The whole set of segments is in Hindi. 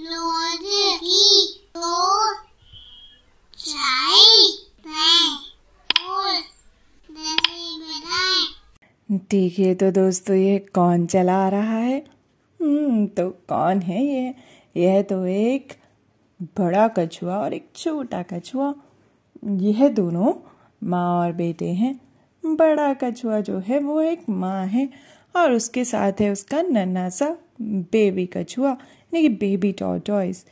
骡子 की दो देखिए तो दोस्तों ये कौन चला रहा है हम्म, तो कौन है ये यह तो एक बड़ा कछुआ और एक छोटा कछुआ यह दोनों माँ और बेटे हैं बड़ा कछुआ जो है वो एक माँ है और उसके साथ है उसका नन्ना सा बेबी कछुआ यानी कि बेबी टॉटॉयस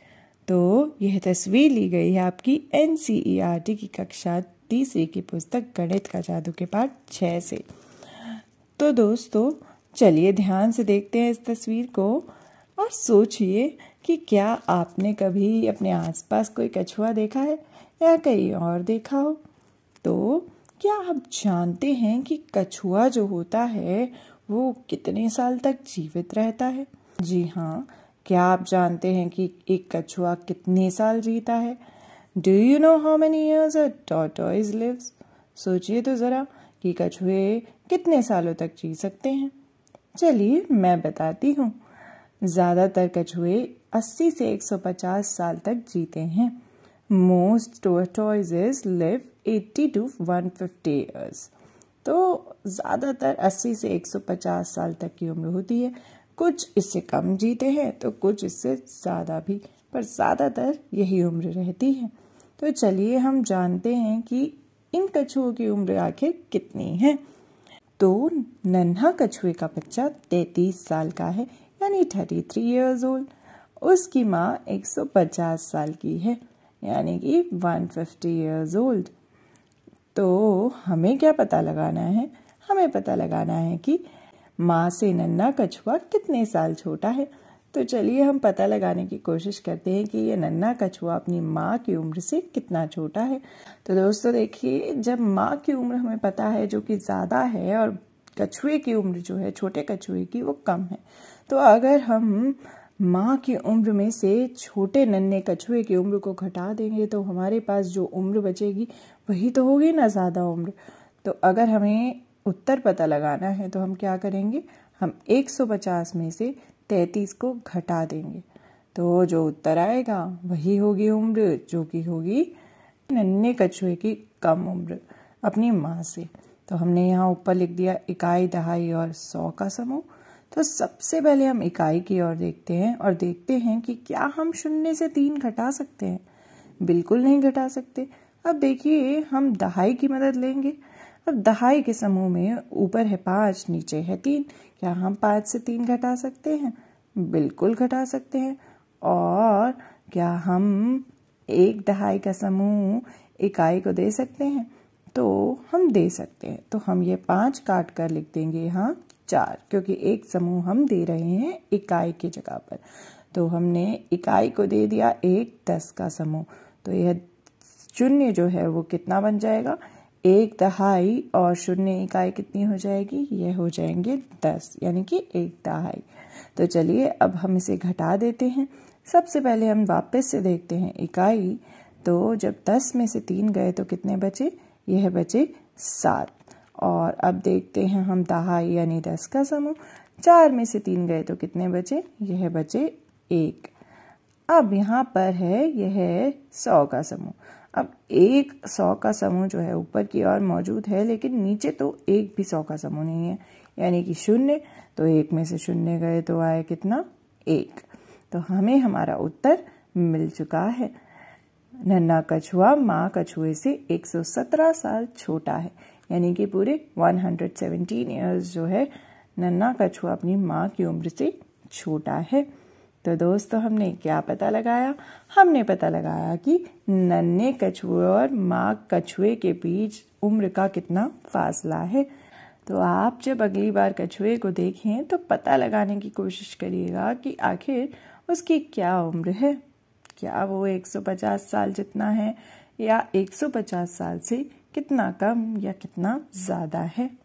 तो यह तस्वीर ली गई है आपकी एन e की कक्षा तीसरी की पुस्तक गणित का जादू के पाठ छः से तो दोस्तों चलिए ध्यान से देखते हैं इस तस्वीर को और सोचिए कि क्या आपने कभी अपने आसपास कोई कछुआ देखा है या कहीं और देखा हो तो क्या आप जानते हैं कि कछुआ जो होता है वो कितने साल तक जीवित रहता है जी हाँ क्या आप जानते हैं कि एक कछुआ कितने साल जीता है do you know how many years a tortoise lives सोचिए तो ज़रा कि कछुए कितने सालों तक जी सकते हैं चलिए मैं बताती हूँ ज़्यादातर कछुए 80 से 150 साल तक जीते हैं most tortoises live 80 to 150 years तो ज़्यादातर 80 से 150 साल तक की उम्र होती है कुछ इससे कम जीते हैं तो कुछ इससे ज़्यादा भी पर ज़्यादातर यही उम्र रहती है तो चलिए हम जानते हैं कि इन कछुओं की उम्र आखिर कितनी है तो नन्हा कछुए का बच्चा तैतीस साल का है यानी थर्टी थ्री ईयर्स ओल्ड उसकी माँ एक सौ पचास साल की है यानी कि वन फिफ्टी ईयर्स ओल्ड तो हमें क्या पता लगाना है हमें पता लगाना है कि माँ से नन्ना कछुआ कितने साल छोटा है तो चलिए हम पता लगाने की कोशिश करते हैं कि ये नन्ना कछुआ अपनी माँ की उम्र से कितना छोटा है तो दोस्तों देखिए जब माँ की उम्र हमें पता है जो कि ज़्यादा है और कछुए की उम्र जो है छोटे कछुए की वो कम है तो अगर हम माँ की उम्र में से छोटे नन्हे कछुए की उम्र को घटा देंगे तो हमारे पास जो उम्र बचेगी वही तो होगी ना ज़्यादा उम्र तो अगर हमें उत्तर पता लगाना है तो हम क्या करेंगे हम 150 में से 33 को घटा देंगे तो जो उत्तर आएगा वही होगी उम्र जो कि होगी नन्हे कछुए की कम उम्र अपनी माँ से तो हमने यहाँ ऊपर लिख दिया इकाई दहाई और सौ का समूह तो सबसे पहले हम इकाई की ओर देखते हैं और देखते हैं कि क्या हम शून्य से तीन घटा सकते हैं बिल्कुल नहीं घटा सकते अब देखिए हम दहाई की मदद लेंगे अब दहाई के समूह में ऊपर है पाँच नीचे है तीन क्या हम पाँच से तीन घटा सकते हैं बिल्कुल घटा सकते हैं और क्या हम एक दहाई का समूह इकाई को दे सकते हैं तो हम दे सकते हैं तो हम ये पाँच काट कर लिख देंगे यहाँ चार क्योंकि एक समूह हम दे रहे हैं इकाई की जगह पर तो हमने इकाई को दे दिया एक दस का समूह तो यह शून्य जो है वो कितना बन जाएगा एक दहाई और शून्य इकाई कितनी हो जाएगी ये हो जाएंगे दस यानी कि एक दहाई तो चलिए अब हम इसे घटा देते हैं सबसे पहले हम वापस से देखते हैं इकाई तो जब दस में से तीन गए तो कितने बचे यह बचे सात और अब देखते हैं हम दहाई यानी दस का समूह चार में से तीन गए तो कितने बचे यह बचे एक अब यहाँ पर है यह सौ का समूह अब एक सौ का समूह जो है ऊपर की ओर मौजूद है लेकिन नीचे तो एक भी सौ का समूह नहीं है यानी कि शून्य तो एक में से शून्य गए तो आए कितना एक तो हमें हमारा उत्तर मिल चुका है नन्ना कछुआ माँ कछुए से 117 साल छोटा है यानी कि पूरे 117 इयर्स जो है नन्ना कछुआ अपनी माँ की उम्र से छोटा है तो दोस्तों हमने क्या पता लगाया हमने पता लगाया कि नन्हे कछुए और माँ कछुए के बीच उम्र का कितना फासला है तो आप जब अगली बार कछुए को देखें तो पता लगाने की कोशिश करिएगा कि आखिर उसकी क्या उम्र है क्या वो 150 साल जितना है या 150 साल से कितना कम या कितना ज़्यादा है